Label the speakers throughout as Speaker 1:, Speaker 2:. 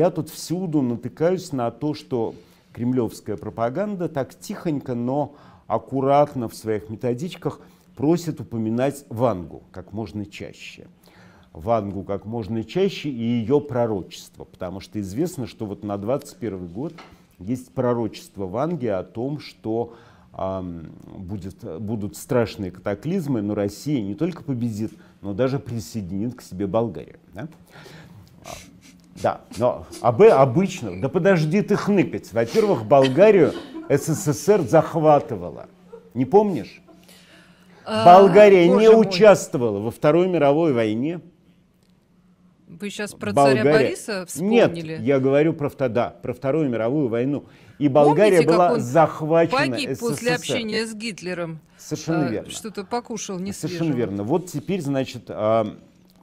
Speaker 1: Я тут всюду натыкаюсь на то, что кремлевская пропаганда так тихонько, но аккуратно в своих методичках просит упоминать Вангу как можно чаще. Вангу как можно чаще и ее пророчество, потому что известно, что вот на 21 год есть пророчество Ванги о том, что э, будет, будут страшные катаклизмы, но Россия не только победит, но даже присоединит к себе Болгарию. Да? Да, но об обычно, да подожди ты хныкать. Во-первых, Болгарию СССР захватывала. Не помнишь? А, Болгария не мой. участвовала во Второй мировой войне. Вы сейчас про Болгария... царя Бориса вспомнили? Нет, я говорю про, да, про Вторую мировую войну. И Болгария Помните, была захвачена погиб СССР. после общения с Гитлером? Совершенно а, верно. Что-то покушал не Совершенно верно. Вот теперь, значит, а,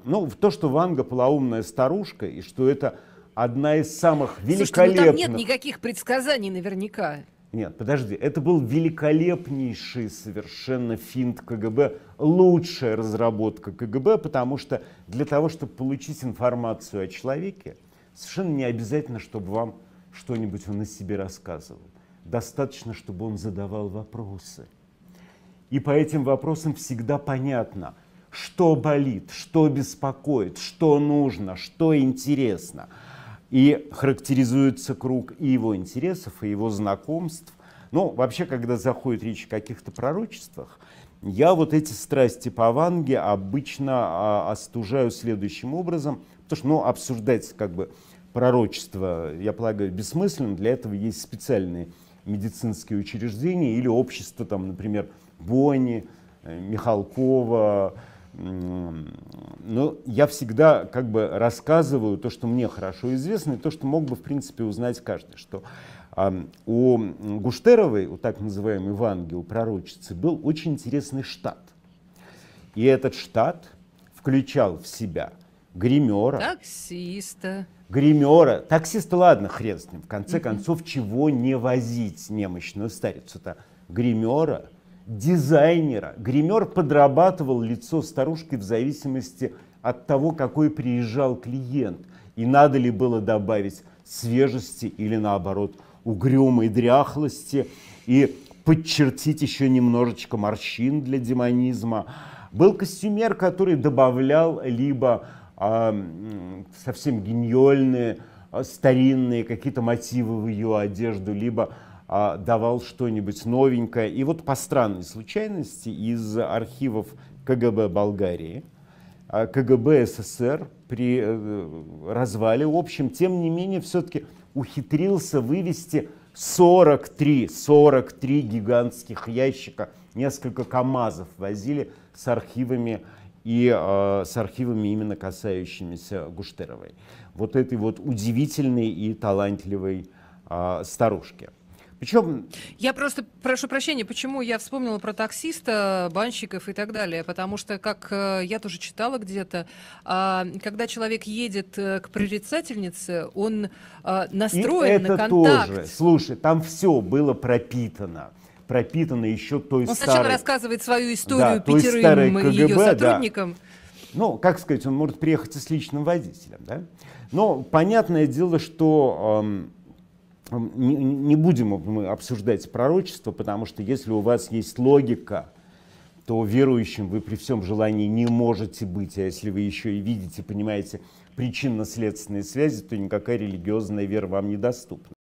Speaker 1: ну, то, что Ванга полоумная старушка, и что это одна из самых великолепных... Слушайте, ну, там нет никаких предсказаний наверняка. Нет, подожди, это был великолепнейший совершенно финт КГБ, лучшая разработка КГБ, потому что для того, чтобы получить информацию о человеке, совершенно не обязательно, чтобы вам что-нибудь он о себе рассказывал. Достаточно, чтобы он задавал вопросы. И по этим вопросам всегда понятно – что болит, что беспокоит, что нужно, что интересно. И характеризуется круг и его интересов, и его знакомств. Но вообще, когда заходит речь о каких-то пророчествах, я вот эти страсти по Ванге обычно а, остужаю следующим образом, потому что ну, обсуждать как бы пророчество, я полагаю, бессмысленно, для этого есть специальные медицинские учреждения или общество, там, например, Бони, э, Михалкова, но ну, я всегда как бы рассказываю то, что мне хорошо известно, и то, что мог бы, в принципе, узнать каждый, что у Гуштеровой, у так называемой Ванги, у пророчицы, был очень интересный штат. И этот штат включал в себя гримера, таксиста, гримера, таксиста, ладно, хрен с ним, в конце концов, чего не возить немощную старицу-то, гримера, дизайнера. Гример подрабатывал лицо старушки в зависимости от того, какой приезжал клиент. И надо ли было добавить свежести или наоборот угрюмой дряхлости и подчертить еще немножечко морщин для демонизма. Был костюмер, который добавлял либо э, совсем гениальные а, старинные какие-то мотивы в ее одежду, либо а, давал что-нибудь новенькое. И вот по странной случайности из архивов КГБ Болгарии, а, КГБ СССР при э, развале в общем, тем не менее, все-таки ухитрился вывести 43, 43 гигантских ящика, несколько КАМАЗов возили с архивами и э, с архивами, именно касающимися Гуштеровой. Вот этой вот удивительной и талантливой э, старушки. Причем... Я просто прошу прощения, почему я вспомнила про таксиста, банщиков и так далее. Потому что, как э, я тоже читала где-то, а, когда человек едет э, к прорицательнице, он э, настроен и это на контакт. Тоже. Слушай, там все было пропитано пропитано еще той он старой... Он сначала рассказывает свою историю да, пятерым КГБ, ее сотрудникам. Да. Ну, как сказать, он может приехать и с личным водителем, да? Но понятное дело, что эм, не будем мы обсуждать пророчество, потому что если у вас есть логика, то верующим вы при всем желании не можете быть. А если вы еще и видите, понимаете причинно-следственные связи, то никакая религиозная вера вам недоступна.